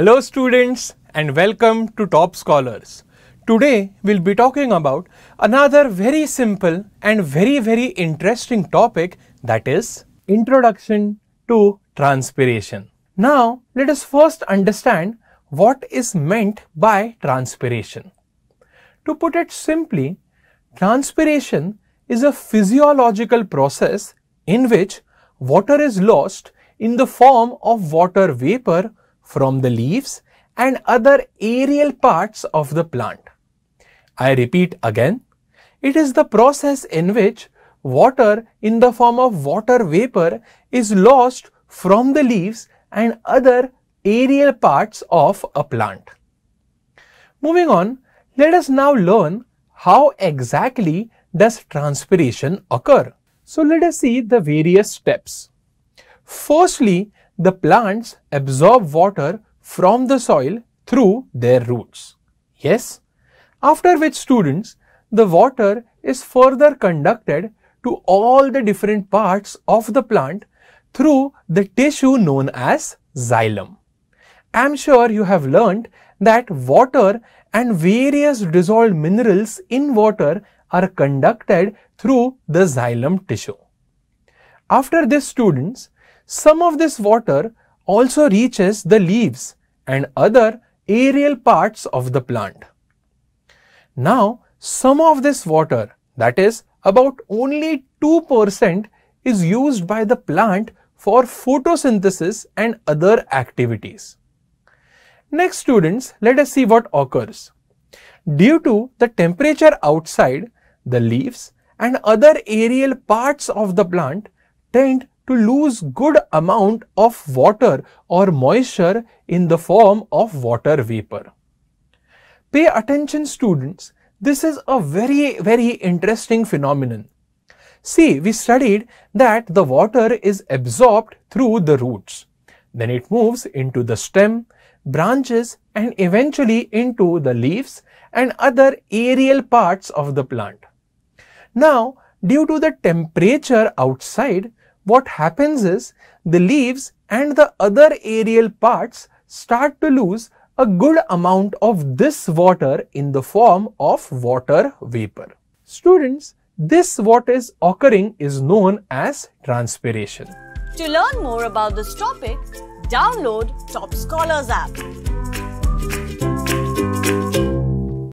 Hello students and welcome to Top Scholars. Today we'll be talking about another very simple and very very interesting topic that is Introduction to Transpiration. Now let us first understand what is meant by transpiration. To put it simply, transpiration is a physiological process in which water is lost in the form of water vapor from the leaves and other aerial parts of the plant. I repeat again, it is the process in which water in the form of water vapor is lost from the leaves and other aerial parts of a plant. Moving on, let us now learn how exactly does transpiration occur. So let us see the various steps. Firstly, the plants absorb water from the soil through their roots. Yes? After which students, the water is further conducted to all the different parts of the plant through the tissue known as xylem. I am sure you have learnt that water and various dissolved minerals in water are conducted through the xylem tissue. After this students, some of this water also reaches the leaves and other aerial parts of the plant. Now, some of this water, that is about only 2% is used by the plant for photosynthesis and other activities. Next students, let us see what occurs. Due to the temperature outside, the leaves and other aerial parts of the plant tend to lose good amount of water or moisture in the form of water vapor. Pay attention students, this is a very very interesting phenomenon. See, we studied that the water is absorbed through the roots. Then it moves into the stem, branches and eventually into the leaves and other aerial parts of the plant. Now, due to the temperature outside, what happens is the leaves and the other aerial parts start to lose a good amount of this water in the form of water vapor. Students, this what is occurring is known as transpiration. To learn more about this topic, download Top Scholars app.